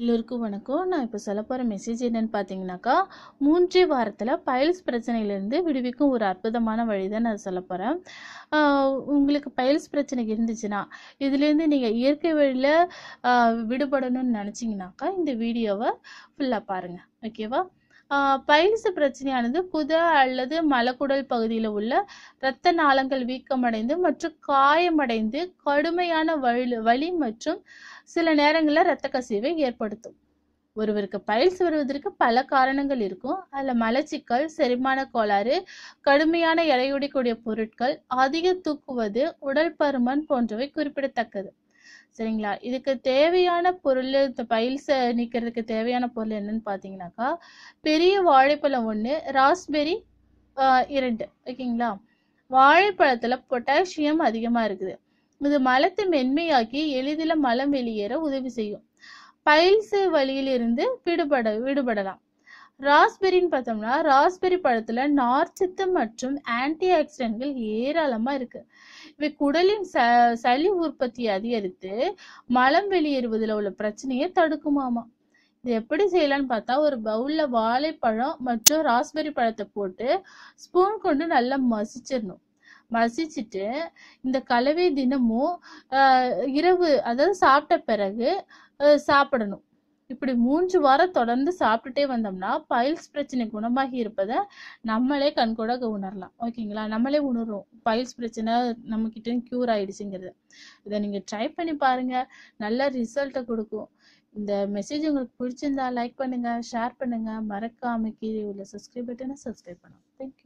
எல்லோருக்கும் வணக்கம் நான் இப்போ சொல்ல போகிற மெசேஜ் என்னென்னு பார்த்தீங்கன்னாக்கா மூன்று வாரத்தில் பைல்ஸ் பிரச்சனையிலேருந்து விடுவிக்கும் ஒரு அற்புதமான வழி தான் நான் சொல்ல போகிறேன் உங்களுக்கு பைல்ஸ் பிரச்சனை இருந்துச்சுன்னா இதுலேருந்து நீங்கள் இயற்கை வழியில் விடுபடணும்னு நினச்சிங்கனாக்கா இந்த வீடியோவை ஃபுல்லாக பாருங்கள் ஓகேவா பைல்ஸ் பிரச்சனையானது குத அல்லது மலக்குடல் பகுதியில் உள்ள இரத்த நாளங்கள் வீக்கமடைந்து மற்றும் காயமடைந்து கடுமையான வலி வலி மற்றும் சில நேரங்களில் இரத்த கசிவை ஏற்படுத்தும் ஒருவருக்கு பயிற்சி வருவதற்கு பல காரணங்கள் இருக்கும் அதில் மலச்சிக்கல் செரிமான கோளாறு கடுமையான கூடிய பொருட்கள் அதிக தூக்குவது உடல் பருமன் போன்றவை குறிப்பிடத்தக்கது சரிங்களா இதுக்கு தேவையான பொருள் இந்த பைல்ஸை நிற்கிறதுக்கு தேவையான பொருள் என்னன்னு பார்த்தீங்கன்னாக்கா பெரிய வாழைப்பழம் ஒன்று ராஸ்பெரி இரண்டு ஓகேங்களா வாழைப்பழத்துல பொட்டாசியம் அதிகமா இருக்குது இது மலத்தை மென்மையாக்கி எளிதில் மலம் வெளியேற உதவி செய்யும் பைல்ஸ் வழியிலிருந்து விடுபட விடுபடலாம் ராஸ்பெரின்னு பார்த்தோம்னா ராஸ்பெரி பழத்தில் நார்ச்சத்து மற்றும் ஆன்டி ஆக்சிடென்ட்கள் ஏராளமாக இருக்குது இவை குடலின் ச சளி உற்பத்தியை அதிகரித்து மலம் வெளியேறுவதில் உள்ள பிரச்சனையை தடுக்குமாமா இது எப்படி செய்யலாம்னு பார்த்தா ஒரு பவுலில் வாழைப்பழம் மற்றும் ராஸ்பெரி பழத்தை போட்டு ஸ்பூன் கொண்டு நல்லா மசிச்சிடணும் மசிச்சுட்டு இந்த கலவை தினமும் இரவு அதாவது சாப்பிட்ட பிறகு சாப்பிடணும் இப்படி மூன்று வாரம் தொடர்ந்து சாப்பிட்டுட்டே வந்தோம்னா பைல்ஸ் பிரச்சனை குணமாகி இருப்பதை நம்மளே கண்கூட உணரலாம் ஓகேங்களா நம்மளே உணர்வோம் பைல்ஸ் பிரச்சனை நம்மக்கிட்ட க்யூர் ஆயிடுச்சுங்கிறது இதை நீங்கள் ட்ரை பண்ணி பாருங்க நல்ல ரிசல்ட்டை கொடுக்கும் இந்த மெசேஜ் உங்களுக்கு பிடிச்சிருந்தா லைக் பண்ணுங்கள் ஷேர் பண்ணுங்கள் மறக்காமல் கீழே உள்ள சப்ஸ்கிரைப் பட்டனை சப்ஸ்கிரைப் பண்ணுங்க தேங்க்யூ